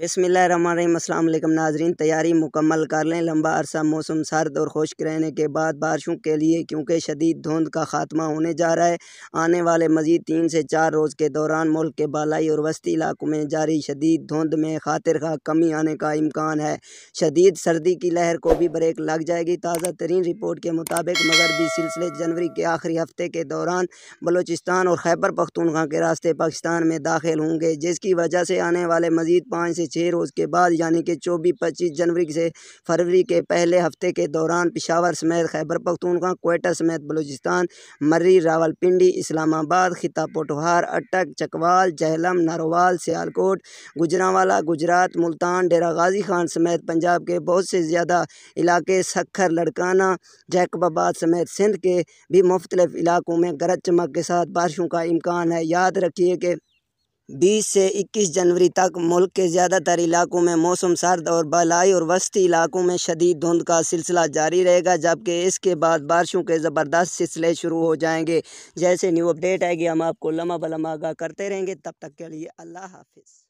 बिसमीम नाजरीन तैयारी मुकम्मल कर लें लंबा अरसा मौसम सर्द और खुश्क रहने के बाद बारिशों के लिए क्योंकि शदीद धुंध का खात्मा होने जा रहा है आने वाले मजीद तीन से चार रोज़ के दौरान मुल्क के बालाई और वस्ती इलाकों में जारी शदीद धुंध में खातिर खा कमी आने का इम्कान है शदीद सर्दी की लहर को भी ब्रेक लग जाएगी ताज़ा तरीन रिपोर्ट के मुताबिक मगरबी सिलसिले जनवरी के आखिरी हफ्ते के दौरान बलोचिस्तान और खैबर पख्तूनखा के रास्ते पाकिस्तान में दाखिल होंगे जिसकी वजह से आने वाले मजीद पाँच से छः रोज़ के बाद यानी कि चौबीस पच्चीस जनवरी से फरवरी के पहले हफ्ते के दौरान पिशावर समेत खैबर पख्तूनख्वा कोयटा समेत बलूचिस्तान मर्री रावलपिंडी इस्लामाबाद खिता पोटोहार अटक चकवाल जहलम नारोवाल सियालकोट गुजरावाला गुजरात मुल्तान डेरा गाजी खान समेत पंजाब के बहुत से ज़्यादा इलाके सखर लड़काना जैकबाबाद समेत सिंध के भी मुख्तलिफ इलाकों में गरज चमक के साथ बारिशों का इम्कान है याद रखिए कि बीस से इक्कीस जनवरी तक मुल्क के ज़्यादातर इलाकों में मौसम सर्द और बलाई और वस्ती इलाकों में शदीद धुंध का सिलसिला जारी रहेगा जबकि इसके बाद बारिशों के ज़बरदस्त सिलसिले शुरू हो जाएंगे जैसे न्यू अपडेट आएगी हम आपको लम्हा बलम्हा आगा करते रहेंगे तब तक के लिए अल्लाह हाफिज़